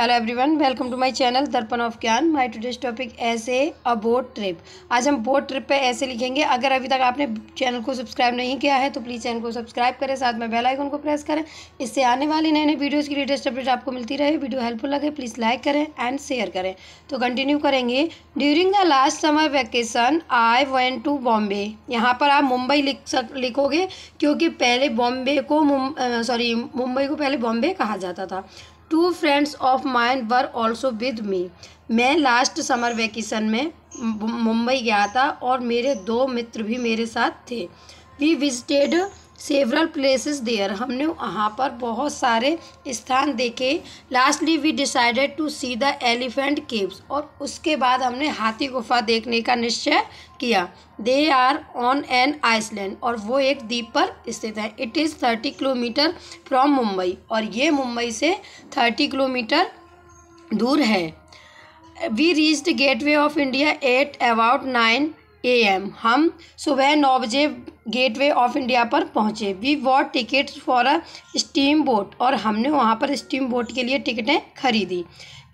Hello everyone welcome to my channel Darpan of Gyan my today's topic is a boat trip आज हम boat trip पे ऐसे लिखेंगे अगर अभी तक आपने चैनल को सब्सक्राइब नहीं किया है तो प्लीज़ चैनल को सब्सक्राइब करें साथ में बेल आइकन को प्रेस करें इससे आने वाली नए नए वीडियोज़ की लेटेस्ट अपडेट आपको मिलती रहे वीडियो हेल्पफुल लगे प्लीज़ लाइक करें एंड शेयर करें तो कंटिन्यू करेंगे during the last summer vacation I went to Bombay यहाँ पर आप मुंबई लिख सक लिखोगे क्योंकि पहले बॉम्बे को सॉरी मुंबई को पहले बॉम्बे कहा जाता था two friends of mine were also with me मैं लास्ट समर वैकेशन में मुंबई गया था और मेरे दो मित्र भी मेरे साथ थे we visited several places there हमने वहाँ पर बहुत सारे स्थान देखे lastly we decided to see the elephant caves और उसके बाद हमने हाथी गुफा देखने का निश्चय किया they are on an island और वो एक द्वीप पर स्थित है it is thirty kilometre from Mumbai और ये मुंबई से थर्टी किलोमीटर दूर है we reach gateway of India at about nine A M हम सुबह नौ बजे गेटवे ऑफ इंडिया पर पहुँचे we bought ticket for a steam boat और हमने वहाँ पर स्टीम बोट के लिए टिकटें खरीदी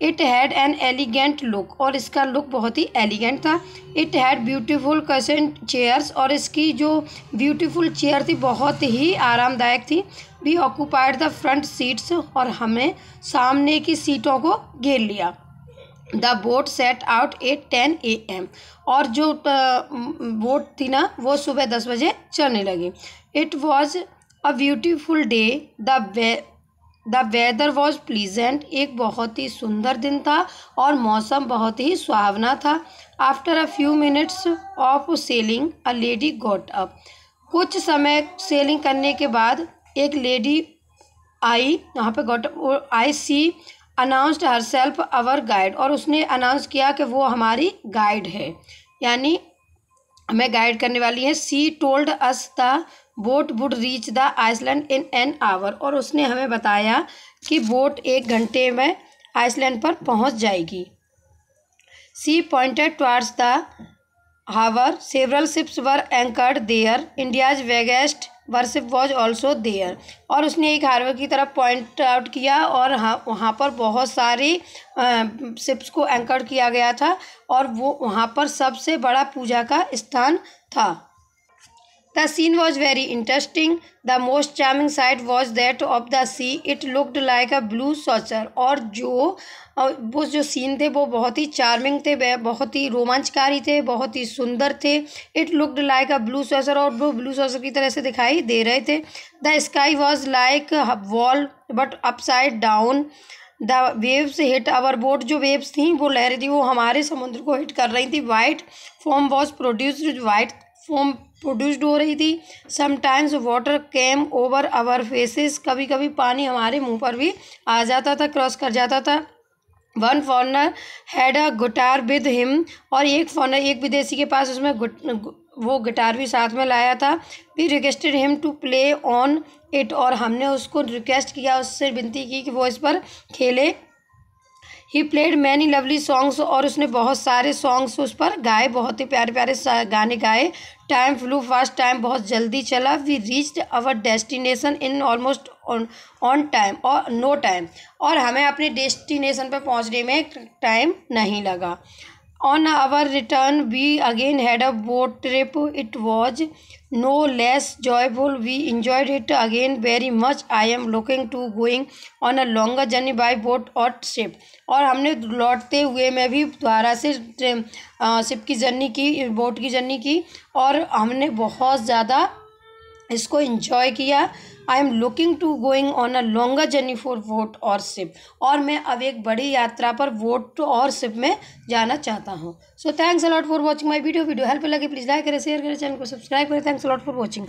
it had an elegant look और इसका लुक बहुत ही एलिगेंट था it had beautiful cushion chairs और इसकी जो ब्यूटीफुल चेयर थी बहुत ही आरामदायक थी we occupied the front seats और हमें सामने की सीटों को घेर लिया the boat set out at ten A M और जो बोट थी ना वो सुबह दस बजे चलने लगी it was a beautiful day the the weather was pleasant एक बहुत ही सुंदर दिन था और मौसम बहुत ही सुहावना था after a few minutes of sailing a lady got up कुछ समय सेलिंग करने के बाद एक लेडी आई वहाँ पे got I she announced herself our guide और उसने अनाउंस किया कि वो हमारी गाइड है यानी हमें गाइड करने वाली है she told us the boat would reach the island in an hour और उसने हमें बताया कि बोट एक घंटे में आइसलैंड पर पहुंच जाएगी सी पॉइंटेड टुवार्ड्स द हावर several ships were anchored there India's biggest warship was also there और उसने एक हार्बर की तरफ पॉइंट आउट किया और हाँ वहाँ पर बहुत सारी शिप्स को एंकर किया गया था और वो वहाँ पर सबसे बड़ा पूजा का स्थान था The scene was very interesting. The most charming sight was that of the sea. It looked like a blue saucer. और जो वो जो सीन थे वो बहुत ही चार्मिंग थे वह बहुत ही रोमांचकारी थे बहुत ही सुंदर थे it looked like a blue saucer और वो ब्लू सॉसर की तरह से दिखाई दे रहे थे the sky was like wall but side down the waves hit our boat जो वेव्स थी वो लहरें थी वो हमारे समुद्र को हिट कर रही थी white foam was produced white foam produced हो रही थी sometimes water came over our faces कभी कभी पानी हमारे मुंह पर भी आ जाता था क्रॉस कर जाता था one foreigner had a guitar with him और एक फॉरनर एक विदेशी के पास उसमें गुट, वो गिटार भी साथ में लाया था we requested him to play on it और हमने उसको रिक्वेस्ट किया उससे विनती की कि वो इस पर खेले he played many lovely songs और उसने बहुत सारे सॉन्ग्स उस पर गाए बहुत ही प्यारे प्यारे गाने गाए टाइम फ्लू फास्ट टाइम बहुत जल्दी चला we reached our destination in almost on time और नो टाइम और हमें अपने डेस्टिनेशन पर पहुंचने में टाइम नहीं लगा on our return we again had a boat trip it was no less joyful we enjoyed it again very much I am looking to going on a longer journey by boat और ship और हमने लौटते हुए में भी दोबारा से ship की जर्नी की बोट की जर्नी की और हमने बहुत ज़्यादा इसको इंजॉय किया I am looking to going on a longer journey for boat और सिप और मैं अब एक बड़ी यात्रा पर वोट टू और सिप में जाना चाहता हूँ so thanks a lot for watching my video video help लगे प्लीज़ लाइक करें शेयर करें चैनल को सब्सक्राइब करें थैंक्स अलॉट फॉर वॉचिंग